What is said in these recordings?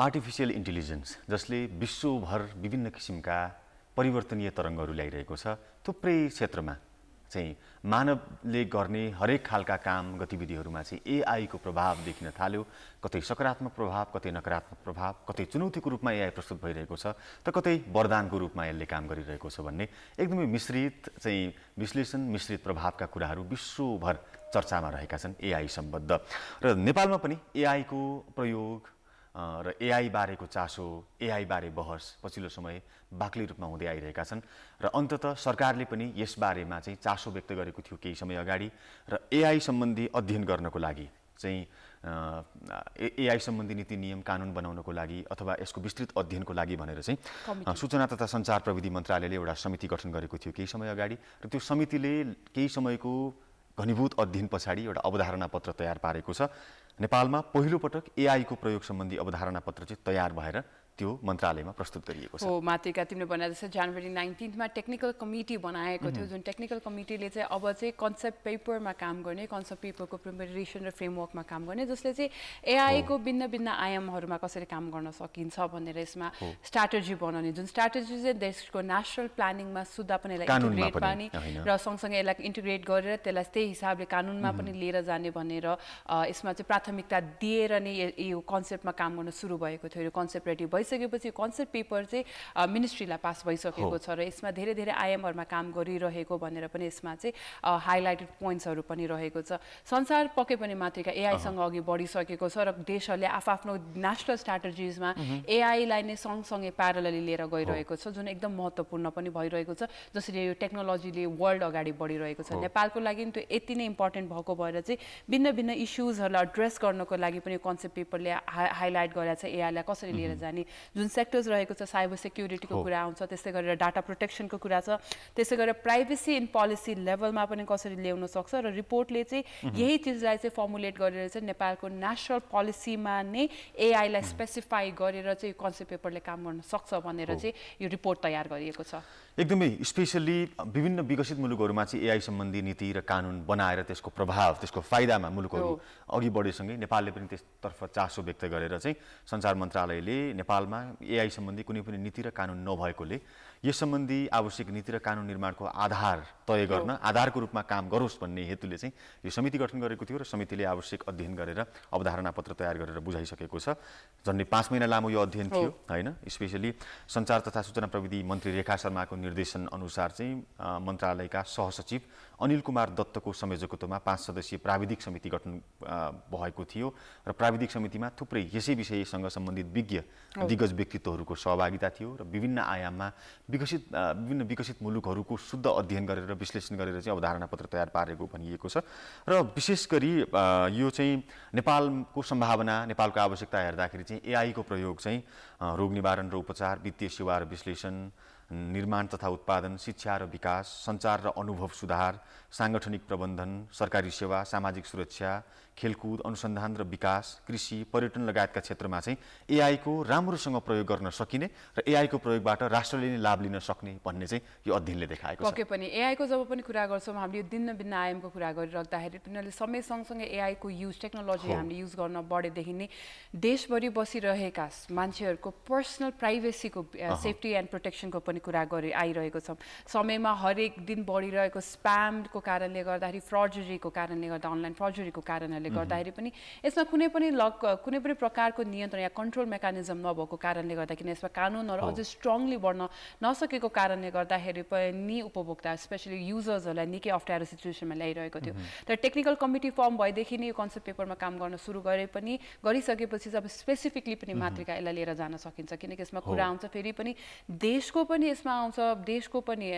Artificial intelligence जसले विश्वभर विभिन्न किसिमका परिवर्तनीय तरङ्गहरू ल्याइरहेको छ थुप्रै क्षेत्रमा चाहिँ मानवले गर्ने हरेक खालका काम गतिविधिहरूमा चाहिँ एआईको प्रभाव देखिन थाल्यो कतै सकारात्मक प्रभाव कतै नकारात्मक प्रभाव कतै चुनौतीको रूपमा एआई प्रस्तुत भइरहेको छ त कतै वरदानको रूपमा यसले काम गरिरहेको छ भन्ने एकदमै मिश्रित चाहिँ विश्लेषण मिश्रित प्रभावका कुराहरू विश्वभर चर्चामा रहेका छन् एआई सम्बद्ध र नेपालमा पनि एआईको प्रयोग र एआईबारेको चासो एआईबारे बहस पछिल्लो समय बाक्लै रूपमा हुँदै आइरहेका छन् र अन्तत सरकारले पनि यसबारेमा चाहिँ चासो व्यक्त गरेको थियो केही समय अगाडि र एआई सम्बन्धी अध्ययन गर्नको लागि चाहिँ एआई सम्बन्धी नीति नियम कानुन बनाउनको लागि अथवा यसको विस्तृत अध्ययनको लागि भनेर चाहिँ सूचना तथा सञ्चार प्रविधि मन्त्रालयले एउटा समिति गठन गरेको थियो केही समय अगाडि र त्यो समितिले केही समयको घनीभूत अध्ययन पछाडि एउटा अवधारणा पत्र तयार पारेको छ नेपालमा पहिलोपटक एआईको प्रयोग सम्बन्धी अवधारणा पत्र चाहिँ तयार भएर त्यो मन्त्रालयमा प्रस्तुत गरिएको छ हो मातृका तिमीले भने जस्तै जनवरी नाइन्टिन्थमा टेक्निकल कमिटी बनाएको थियो जुन टेक्निकल कमिटीले चाहिँ अब चाहिँ कन्सेप्ट पेपरमा काम गर्ने कन्सेप्ट पेपरको प्रिपेरेसन र फ्रेमवर्कमा काम गर्ने जसले चाहिँ एआईको भिन्न भिन्न आयामहरूमा कसरी काम गर्न सकिन्छ भनेर यसमा स्ट्राटेजी बनाउने जुन स्ट्राटेजी चाहिँ देशको नेसनल प्लानिङमा सुधा पनि यसलाई इन्टिग्रेट पार्ने र सँगसँगै यसलाई इन्टिग्रेट गरेर त्यसलाई त्यही हिसाबले कानुनमा पनि लिएर जाने भनेर यसमा चाहिँ प्राथमिकता दिएर नै यो कन्सेप्टमा काम गर्न सुरु भएको थियो यो कन्सेप्ट रेडी भइसकेपछि कन्सेप्ट पेपर चाहिँ मिनिस्ट्रीलाई पास भइसकेको छ र यसमा धेरै धेरै आइएमहरूमा काम गरिरहेको भनेर पनि यसमा चाहिँ हाइलाइटेड पोइन्ट्सहरू पनि रहेको छ संसार पक्कै पनि मातृका एआईसँग अघि बढिसकेको छ र देशहरूले आफ्नो नेसनल स्ट्राटेजिजमा एआईलाई नै सँगसँगै प्यारलली लिएर गइरहेको छ जुन एकदम महत्त्वपूर्ण पनि भइरहेको छ जसरी यो टेक्नोलोजीले वर्ल्ड अगाडि बढिरहेको छ नेपालको लागि त्यो यति नै इम्पोर्टेन्ट भएको भएर चाहिँ भिन्न भिन्न इस्युजहरूलाई एड्रेस गर्नको लागि पनि कन्सेप्ट पेपरले हाइलाइट गरेर चाहिँ एआईलाई कसरी लिएर जाने जुन सेक्टर्स रहेको छ साइबर सेक्युरिटीको कुरा आउँछ त्यस्तै गरेर डाटा प्रोटेक्सनको कुरा छ त्यसै गरेर प्राइभेसी इन पोलिसी लेभलमा पनि कसरी ल्याउन सक्छ र रिपोर्टले चाहिँ यही चिजलाई चाहिँ फर्मुलेट गरेर चाहिँ नेपालको नेसनल पोलिसीमा नै एआईलाई स्पेसिफाई गरेर चाहिँ कन्सेप्ट पेपरले काम गर्न सक्छ भनेर चाहिँ यो रिपोर्ट तयार गरिएको छ एकदमै स्पेसल्ली विभिन्न विकसित मुलुकहरूमा चाहिँ एआई सम्बन्धी नीति र कानुन बनाएर त्यसको प्रभाव त्यसको फाइदामा मुलुकहरू अघि बढेसँगै नेपालले पनि त्यसतर्फ चासो व्यक्त गरेर चाहिँ सञ्चार मन्त्रालयले नेपाल नेपालमा एआई सम्बन्धी कुनै पनि नीति र कानुन नभएकोले यस सम्बन्धी आवश्यक नीति र कानुन निर्माणको आधार तय गर्न आधारको रूपमा काम गरोस् भन्ने हेतुले चाहिँ यो समिति गठन गरेको थियो र समितिले आवश्यक अध्ययन गरेर अवधारणा पत्र तयार गरेर बुझाइसकेको छ झन्डै पाँच महिना लामो यो अध्ययन थियो होइन स्पेसली सञ्चार तथा सूचना प्रविधि मन्त्री रेखा शर्माको निर्देशन अनुसार चाहिँ मन्त्रालयका सहसचिव अनिल कुमार दत्तको संयोजकत्वमा पाँच सदस्यीय प्राविधिक समिति गठन भएको थियो र प्राविधिक समितिमा थुप्रै यसै विषयसँग सम्बन्धित विज्ञ दिग्गज व्यक्तित्वहरूको सहभागिता थियो र विभिन्न आयाममा विकसित विभिन्न विकसित मुलुकहरूको शुद्ध अध्ययन गरेर विश्लेषण गरेर चाहिँ अवधारणा पत्र तयार पारेको भनिएको छ र विशेष गरी यो चाहिँ नेपालको सम्भावना नेपालको आवश्यकता हेर्दाखेरि चाहिँ एआईको प्रयोग चाहिँ रोग निवारण र उपचार वित्तीय सेवा र विश्लेषण निर्माण तथा उत्पादन शिक्षा र विकास सञ्चार र अनुभव सुधार साङ्गठनिक प्रबन्धन सरकारी सेवा सामाजिक सुरक्षा खेलकुद अनुसन्धान र विकास कृषि पर्यटन लगायतका क्षेत्रमा चाहिँ एआईको राम्रोसँग प्रयोग गर्न सकिने र एआईको प्रयोगबाट राष्ट्रले नै लाभ लिन सक्ने भन्ने चाहिँ यो अध्ययनले देखाएको छ पक्कै पनि एआईको जब पनि कुरा गर्छौँ हामीले यो दिन भिन्न आयामको कुरा गरिराख्दाखेरि तिनीहरूले समय सँगसँगै एआईको युज टेक्नोलोजी हामीले युज गर्न बढेदेखि नै देशभरि बसिरहेका मान्छेहरूको पर्सनल प्राइभेसीको सेफ्टी एन्ड प्रोटेक्सनको पनि कुरा गरे आइरहेको छ समयमा हरेक दिन बढिरहेको स्प्यामको कारणले गर्दाखेरि फ्रजरीको कारणले गर्दा अनलाइन फ्रजरीको कारणले कारणले गर्दाखेरि पनि यसमा कुनै पनि लक कुनै पनि प्रकारको नियन्त्रण या कन्ट्रोल मेकानिजम नभएको कारणले गर्दा किन यसमा कानुनहरू अझै स्ट्रङली बढ्न नसकेको कारणले गर्दाखेरि पनि उपभोक्ता स्पेसली युजर्सहरूलाई निकै अप्ठ्यारो सिचुएसनमा ल्याइरहेको थियो तर टेक्निकल कमिटी फर्म भएदेखि नै यो कन्सेप्ट पेपरमा काम गर्न सुरु गरे पनि गरिसकेपछि अब स्पेसिफिकली पनि मातृका यसलाई लिएर जान सकिन्छ किनकि यसमा कुरा आउँछ फेरि पनि देशको पनि यसमा आउँछ देशको पनि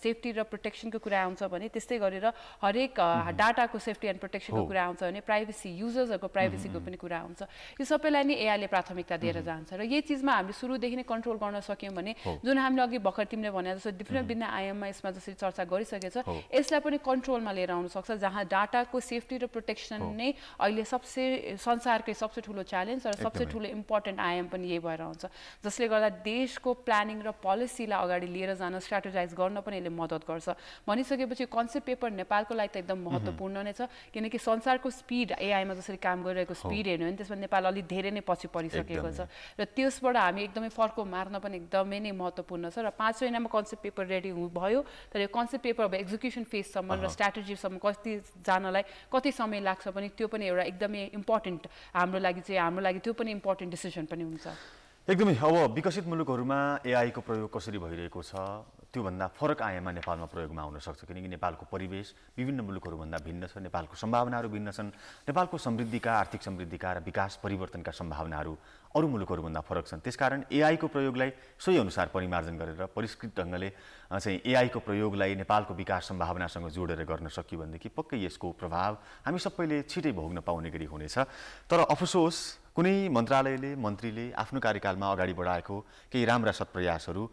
सेफ्टी र प्रोटेक्सनको कुरा आउँछ भने त्यस्तै गरेर हरेक डाटाको सेफ्टी एन्ड प्रोटेक्सनको कुरा आउँछ भने प्राइभेसी युजर्सहरूको प्राइभेसीको पनि कुरा हुन्छ यो सबैलाई नै एआईले प्राथमिकता दिएर mm-hmm. जान्छ र यही चिजमा हामीले सुरुदेखि नै कन्ट्रोल गर्न सक्यौँ भने जुन हामीले अघि भर्खर तिमीले भने जस्तो डिफ्रेन्ट विभिन्न mm-hmm. आयाममा यसमा जसरी चर्चा गरिसकेछ यसलाई पनि कन्ट्रोलमा लिएर आउन सक्छ जहाँ डाटाको सेफ्टी र प्रोटेक्सन नै अहिले सबसे संसारकै सबसे ठुलो च्यालेन्ज र सबसे ठुलो इम्पोर्टेन्ट आयाम पनि यही भएर आउँछ जसले गर्दा देशको प्लानिङ र पोलिसीलाई अगाडि लिएर जान स्ट्राटेजाइज गर्न पनि यसले मद्दत गर्छ भनिसकेपछि कन्सेप्ट पेपर नेपालको लागि त एकदम mm-hmm. महत्त्वपूर्ण नै छ किनकि संसारको स्पिड स्पिड एआईमा जसरी काम गरिरहेको स्पिड हेर्नु भने त्यसमा नेपाल अलिक धेरै नै पछि परिसकेको छ र त्यसबाट हामी एकदमै फर्को मार्न पनि एकदमै नै महत्त्वपूर्ण छ र पाँच महिनामा कन्सेप्ट पेपर रेडी भयो तर यो कन्सेप्ट पेपर अब एक्जिक्युसन फेजसम्म र स्ट्राटेजीसम्म कति जानलाई कति समय लाग्छ पनि त्यो पनि एउटा एकदमै इम्पोर्टेन्ट हाम्रो लागि चाहिँ हाम्रो लागि त्यो पनि इम्पोर्टेन्ट डिसिसन पनि हुन्छ एकदमै अब विकसित मुलुकहरूमा एआईको प्रयोग कसरी भइरहेको छ त्योभन्दा फरक आयाममा नेपालमा प्रयोगमा आउन सक्छ किनकि नेपालको परिवेश विभिन्न मुलुकहरूभन्दा भिन्न छ नेपालको सम्भावनाहरू भिन्न छन् नेपालको समृद्धिका आर्थिक समृद्धिका र विकास परिवर्तनका सम्भावनाहरू अरू मुलुकहरूभन्दा फरक छन् त्यसकारण एआईको प्रयोगलाई सोही अनुसार परिमार्जन गरेर परिष्कृत ढङ्गले चाहिँ एआईको प्रयोगलाई नेपालको विकास सम्भावनासँग जोडेर गर्न सकियो भनेदेखि पक्कै यसको प्रभाव हामी सबैले छिटै भोग्न पाउने गरी हुनेछ तर अफसोस कुनै मन्त्रालयले मन्त्रीले आफ्नो कार्यकालमा अगाडि बढाएको केही राम्रा सत्प्रयासहरू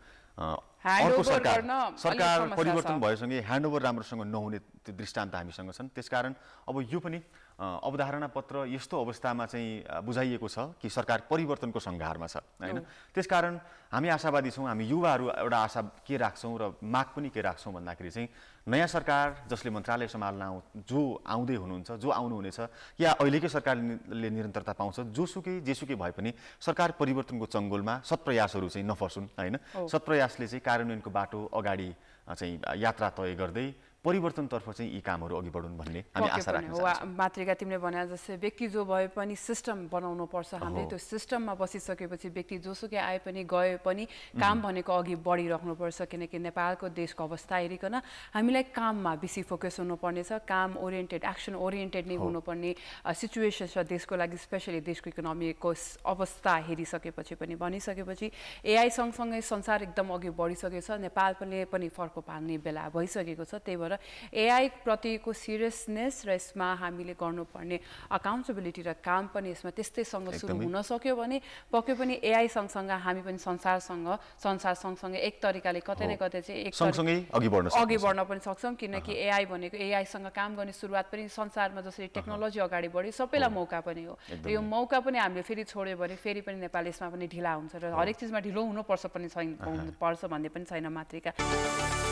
सरकार सरकार परिवर्तन भएसँगै ह्यान्डओभर राम्रोसँग नहुने त्यो दृष्टान्त हामीसँग छन् त्यसकारण अब यो पनि अवधारणा पत्र यस्तो अवस्थामा चाहिँ बुझाइएको छ कि सरकार परिवर्तनको सङ्घारमा छ होइन त्यसकारण हामी आशावादी छौँ हामी युवाहरू एउटा आशा के राख्छौँ र माग पनि के राख्छौँ भन्दाखेरि चाहिँ नयाँ सरकार जसले मन्त्रालय सम्हाल्न आउ जो आउँदै हुनुहुन्छ जो आउनुहुनेछ या अहिलेकै सरकारले निरन्तरता पाउँछ जोसुकै जेसुकै भए पनि सरकार परिवर्तनको चङ्गोलमा सत्प्रयासहरू चाहिँ नफसुन् होइन सत्प्रयासले चाहिँ कार्यान्वयनको बाटो अगाडि चाहिँ यात्रा तय गर्दै परिवर्तनतर्फ चाहिँ यी कामहरू अघि बढुन् भन्ने हामी आशा राख्छौँ मातृका तिमीले भने जस्तै व्यक्ति जो भए पनि सिस्टम बनाउनु पर्छ हामीले त्यो सिस्टममा बसिसकेपछि व्यक्ति जोसुकै आए पनि गए पनि काम भनेको अघि बढिराख्नुपर्छ किनकि नेपालको देशको अवस्था हेरिकन हामीलाई काममा बेसी फोकस हुनुपर्नेछ काम ओरिएन्टेड एक्सन ओरिएन्टेड नै हुनुपर्ने सिचुएसन छ देशको लागि स्पेसली देशको इकोनोमीको अवस्था हेरिसकेपछि पनि भनिसकेपछि एआई सँगसँगै संसार एकदम अघि बढिसकेको छ नेपाल पनि फर्को पार्ने बेला भइसकेको छ त्यही भएर तर एआईप्रतिको सिरियसनेस र यसमा हामीले गर्नुपर्ने अकाउन्टेबिलिटी र काम पनि यसमा त्यस्तैसँग सुरु हुन सक्यो भने पक्कै पनि एआई सँगसँगै हामी पनि संसारसँग संसार सँगसँगै एक तरिकाले कतै न कतै चाहिँ एक सँगसँगै अघि बढ्न अघि बढ्न पनि सक्छौँ किनकि एआई भनेको एआईसँग काम गर्ने सुरुवात पनि संसारमा जसरी टेक्नोलोजी अगाडि बढ्यो सबैलाई मौका पनि हो र यो मौका पनि हामीले फेरि छोड्यो भने फेरि पनि नेपाल यसमा पनि ढिला हुन्छ र हरेक चिजमा ढिलो हुनुपर्छ पनि छैन पर्छ भन्ने पनि छैन मातृका